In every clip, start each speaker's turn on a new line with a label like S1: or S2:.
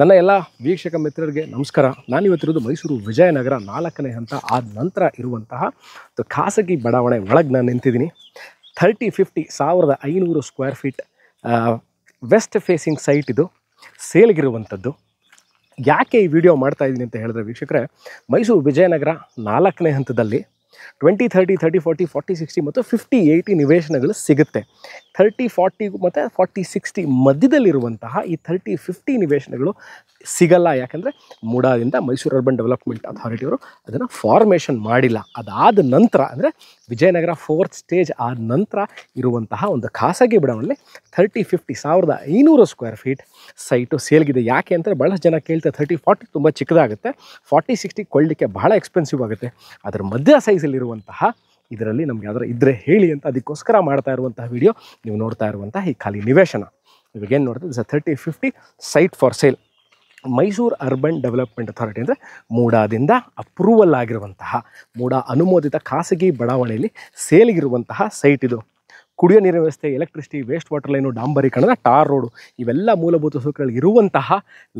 S1: ನನ್ನ ಎಲ್ಲ ವೀಕ್ಷಕ ಮಿತ್ರರಿಗೆ ನಮಸ್ಕಾರ ನಾನಿವತ್ತಿರೋದು ಮೈಸೂರು ವಿಜಯನಗರ ನಾಲ್ಕನೇ ಹಂತ ಆದ ನಂತರ ಇರುವಂತಹ ಖಾಸಗಿ ಬಡಾವಣೆ ಒಳಗೆ ನಾನು ನಿಂತಿದ್ದೀನಿ ಥರ್ಟಿ ಫಿಫ್ಟಿ ಸಾವಿರದ ಐನೂರು square feet west facing site ಇದು ಸೇಲ್ಗಿರುವಂಥದ್ದು ಯಾಕೆ ಈ ವಿಡಿಯೋ ಮಾಡ್ತಾ ಇದ್ದೀನಿ ಅಂತ ಹೇಳಿದ್ರೆ ವೀಕ್ಷಕರೇ ಮೈಸೂರು ವಿಜಯನಗರ ನಾಲ್ಕನೇ ಹಂತದಲ್ಲಿ twenty thirty thirty forty forty sixty ಮತ್ತು ಫಿಫ್ಟಿ ಏಯ್ಟಿ ನಿವೇಶನಗಳು ಸಿಗುತ್ತೆ ಥರ್ಟಿ ಫಾರ್ಟಿಗೂ ಮತ್ತು ಫಾರ್ಟಿ ಸಿಕ್ಸ್ಟಿ ಮಧ್ಯದಲ್ಲಿರುವಂತಹ ಈ ಥರ್ಟಿ ಫಿಫ್ಟಿ ನಿವೇಶನಗಳು ಸಿಗಲ್ಲ ಯಾಕಂದರೆ ಮೂಡಾದಿಂದ ಮೈಸೂರು ಅರ್ಬನ್ ಡೆವಲಪ್ಮೆಂಟ್ ಅಥಾರಿಟಿಯವರು ಅದನ್ನು ಫಾರ್ಮೇಷನ್ ಮಾಡಿಲ್ಲ ಅದಾದ ನಂತರ ಅಂದರೆ ವಿಜಯನಗರ ಫೋರ್ತ್ ಸ್ಟೇಜ್ ಆದ ನಂತರ ಇರುವಂತಹ ಒಂದು ಖಾಸಗಿ ಬಿಡವನಲ್ಲಿ ಥರ್ಟಿ ಫಿಫ್ಟಿ ಸಾವಿರದ ಐನೂರು ಸ್ಕ್ವೇರ್ ಫೀಟ್ ಸೈಟು ಸೇಲ್ಗಿದೆ ಯಾಕೆ ಅಂದರೆ ಭಾಳಷ್ಟು ಜನ ಕೇಳ್ತಾರೆ ಥರ್ಟಿ ಫಾರ್ಟಿ ತುಂಬ ಚಿಕ್ಕದಾಗುತ್ತೆ ಫಾರ್ಟಿ ಸಿಕ್ಸ್ಟಿ ಕೊಳ್ಳಲಿಕ್ಕೆ ಬಹಳ ಎಕ್ಸ್ಪೆನ್ಸಿವ್ ಆಗುತ್ತೆ ಅದರ ಮಧ್ಯ ಸೈಜಲ್ಲಿರುವಂತಹ ಇದರಲ್ಲಿ ನಮ್ಗೆ ಯಾವ್ದಾರು ಇದ್ರೆ ಹೇಳಿ ಅಂತ ಅದಕ್ಕೋಸ್ಕರ ಮಾಡ್ತಾ ಇರುವಂತಹ ವಿಡಿಯೋ ನೀವು ನೋಡ್ತಾ ಇರುವಂತಹ ಈ ಖಾಲಿ ನಿವೇಶನ ಇವಾಗೇನು ನೋಡಿದ್ರೆ is a thirty fifty site for sale Mysuru urban development authority ಅಂದರೆ ಮೂಡಾದಿಂದ ಅಪ್ರೂವಲ್ ಆಗಿರುವಂತಹ ಮೂಡಾ ಅನುಮೋದಿತ ಖಾಸಗಿ ಬಡಾವಣೆಯಲ್ಲಿ ಸೇಲ್ಗಿರುವಂತಹ ಸೈಟ್ ಇದು ಕುಡಿಯೋ ನೀರಿನ ವ್ಯವಸ್ಥೆ ಎಲೆಕ್ಟ್ರಿಸಿಟಿ ವೇಸ್ಟ್ ವಾಟರ್ ಲೈನು ಡಾಂಬರೀಕರಣ ಟಾರ್ ರೋಡು ಇವೆಲ್ಲ ಮೂಲಭೂತ ಇರುವಂತಹ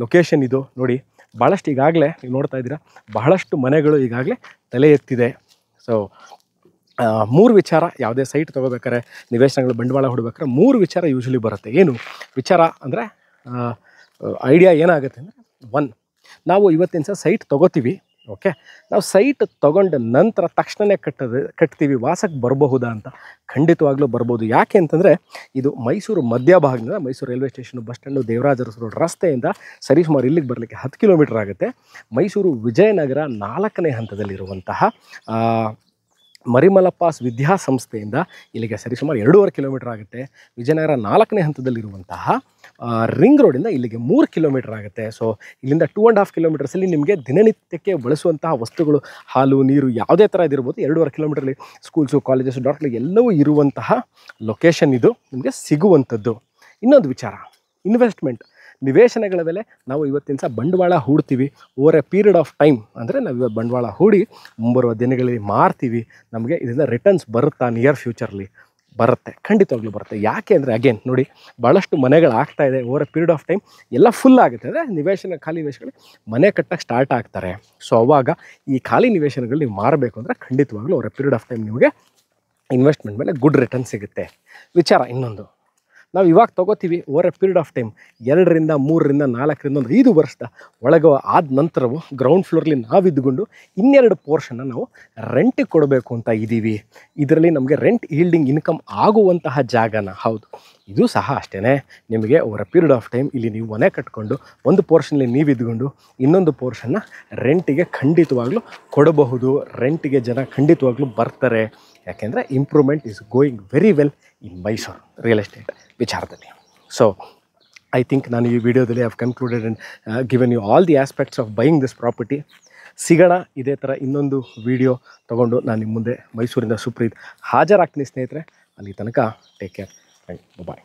S1: ಲೊಕೇಶನ್ ಇದು ನೋಡಿ ಭಾಳಷ್ಟು ಈಗಾಗಲೇ ನೀವು ನೋಡ್ತಾ ಇದ್ದೀರಾ ಬಹಳಷ್ಟು ಮನೆಗಳು ಈಗಾಗಲೇ ತಲೆ ಎತ್ತಿದೆ ಸೊ ಮೂರು ವಿಚಾರ ಯಾವುದೇ ಸೈಟ್ ತೊಗೋಬೇಕಾರೆ ನಿವೇಶನಗಳು ಬಂಡವಾಳ ಹೂಡ್ಬೇಕಾರೆ ಮೂರು ವಿಚಾರ ಯೂಶ್ವಲಿ ಬರುತ್ತೆ ಏನು ವಿಚಾರ ಅಂದರೆ ಐಡಿಯಾ ಏನಾಗುತ್ತೆ ಅಂದರೆ ಒನ್ ನಾವು ಇವತ್ತಿನ ಸಹ ಸೈಟ್ ತೊಗೋತೀವಿ ಓಕೆ ನಾವು ಸೈಟ್ ತೊಗೊಂಡ ನಂತರ ತಕ್ಷಣವೇ ಕಟ್ಟದ ಕಟ್ತೀವಿ ವಾಸಕ್ಕೆ ಬರಬಹುದಾ ಅಂತ ಖಂಡಿತವಾಗ್ಲೂ ಬರ್ಬೋದು ಯಾಕೆ ಅಂತಂದರೆ ಇದು ಮೈಸೂರು ಮಧ್ಯಭಾಗದಿಂದ Mysuru railway station bus stand ದೇವರಾಜರ ರೋಡ್ ರಸ್ತೆಯಿಂದ ಸರಿಸುಮಾರು ಇಲ್ಲಿಗೆ ಬರಲಿಕ್ಕೆ ಹತ್ತು ಕಿಲೋಮೀಟ್ರ್ ಆಗುತ್ತೆ ಮೈಸೂರು ವಿಜಯನಗರ ನಾಲ್ಕನೇ ಹಂತದಲ್ಲಿರುವಂತಹ ಮರಿಮಲಪಾಸ್ ವಿದ್ಯಾಸಂಸ್ಥೆಯಿಂದ ಇಲ್ಲಿಗೆ ಸರಿಸುಮಾರು ಎರಡೂವರೆ ಕಿಲೋಮೀಟರ್ ಆಗುತ್ತೆ ವಿಜಯನಗರ ನಾಲ್ಕನೇ ಹಂತದಲ್ಲಿರುವಂತಹ ರಿಂಗ್ ರೋಡಿಂದ ಇಲ್ಲಿಗೆ ಮೂರು ಕಿಲೋಮೀಟರ್ ಆಗುತ್ತೆ ಸೊ ಇಲ್ಲಿಂದ ಟೂ ಆ್ಯಂಡ್ ಹಾಫ್ ಕಿಲೋಮೀಟರ್ಸಲ್ಲಿ ನಿಮಗೆ ದಿನನಿತ್ಯಕ್ಕೆ ಬಳಸುವಂತಹ ವಸ್ತುಗಳು ಹಾಲು ನೀರು ಯಾವುದೇ ಥರ ಇದಿರ್ಬೋದು ಎರಡೂವರೆ ಕಿಲೋಮೀಟ್ರಲ್ಲಿ ಸ್ಕೂಲ್ಸು ಕಾಲೇಜಸ್ಸು ಡಾಕ್ಟ್ರ್ ಎಲ್ಲವೂ ಇರುವಂತಹ ಲೊಕೇಶನ್ ಇದು ನಿಮಗೆ ಸಿಗುವಂಥದ್ದು ಇನ್ನೊಂದು ವಿಚಾರ ಇನ್ವೆಸ್ಟ್ಮೆಂಟ್ ನಿವೇಶನಗಳ ಮೇಲೆ ನಾವು ಇವತ್ತಿನ ಸಹ ಬಂಡವಾಳ ಹೂಡ್ತೀವಿ over a period of time ಅಂದರೆ ನಾವು ಇವತ್ತು ಬಂಡವಾಳ ಹೂಡಿ ಮುಂಬರುವ ದಿನಗಳಲ್ಲಿ ಮಾರ್ತೀವಿ ನಮಗೆ ಇದರಿಂದ ರಿಟರ್ನ್ಸ್ ಬರುತ್ತಾ ನಿಯರ್ ಫ್ಯೂಚರ್ಲಿ ಬರುತ್ತೆ ಖಂಡಿತವಾಗ್ಲೂ ಬರುತ್ತೆ ಯಾಕೆ ಅಂದರೆ ಅಗೇನ್ ನೋಡಿ ಭಾಳಷ್ಟು ಮನೆಗಳು ಆಗ್ತಾ ಇದೆ over a period of time ಎಲ್ಲ ಫುಲ್ ಆಗುತ್ತೆ ಅಂದರೆ ನಿವೇಶನ ಖಾಲಿ ನಿವೇಶಗಳು ಮನೆ ಕಟ್ಟಕ್ಕೆ ಸ್ಟಾರ್ಟ್ ಆಗ್ತಾರೆ ಸೊ ಅವಾಗ ಈ ಖಾಲಿ ನಿವೇಶನಗಳು ನೀವು ಮಾರಬೇಕು ಅಂದರೆ ಖಂಡಿತವಾಗ್ಲೂ ಎ ಪೀರಿಯಡ್ ಆಫ್ ಟೈಮ್ ನಿಮಗೆ ಇನ್ವೆಸ್ಟ್ಮೆಂಟ್ ಮೇಲೆ ಗುಡ್ ರಿಟರ್ನ್ ಸಿಗುತ್ತೆ ವಿಚಾರ ಇನ್ನೊಂದು ನಾವು ಇವಾಗ ತೊಗೋತೀವಿ over a period of time ಎರಡರಿಂದ ಮೂರರಿಂದ ನಾಲ್ಕರಿಂದ ಒಂದು ಐದು ವರ್ಷದ ಒಳಗೆ ಆದ ನಂತರವು ಗ್ರೌಂಡ್ ನಾವು ನಾವಿದ್ದುಕೊಂಡು ಇನ್ನೆರಡು ಪೋರ್ಷನ್ನ ನಾವು ರೆಂಟಿಗೆ ಕೊಡಬೇಕು ಅಂತ ಇದ್ದೀವಿ ಇದರಲ್ಲಿ ನಮಗೆ ರೆಂಟ್ ಈಲ್ಡಿಂಗ್ ಇನ್ಕಮ್ ಆಗುವಂತಹ ಜಾಗನ ಹೌದು ಇದು ಸಹ ಅಷ್ಟೇ ನಿಮಗೆ ಓವರ್ ಪೀರಿಯಡ್ ಆಫ್ ಟೈಮ್ ಇಲ್ಲಿ ನೀವು ಮನೆ ಕಟ್ಕೊಂಡು ಒಂದು ಪೋರ್ಷನಲ್ಲಿ ನೀವು ಇನ್ನೊಂದು ಪೋರ್ಷನ್ನ ರೆಂಟಿಗೆ ಖಂಡಿತವಾಗ್ಲೂ ಕೊಡಬಹುದು ರೆಂಟಿಗೆ ಜನ ಖಂಡಿತವಾಗ್ಲೂ ಬರ್ತಾರೆ ಯಾಕೆಂದರೆ improvement is going very well in Mysuru real estate ವಿಚಾರದಲ್ಲಿ ಸೊ ಐ ಥಿಂಕ್ ನಾನು ಈ ವಿಡಿಯೋದಲ್ಲಿ have concluded and given you all the aspects of buying this property ಸಿಗೋಣ ಇದೇ ಥರ ಇನ್ನೊಂದು ವಿಡಿಯೋ ತೊಗೊಂಡು ನಾನು ನಿಮ್ಮ ಮುಂದೆ ಮೈಸೂರಿಂದ ಸುಪ್ರೀತ್ ಹಾಜರಾಗ್ತೀನಿ ಸ್ನೇಹಿತರೆ ಅಲ್ಲಿ ತನಕ ಟೇಕ್ ಕೇರ್ ಥ್ಯಾಂಕ್ ಬಾಯ್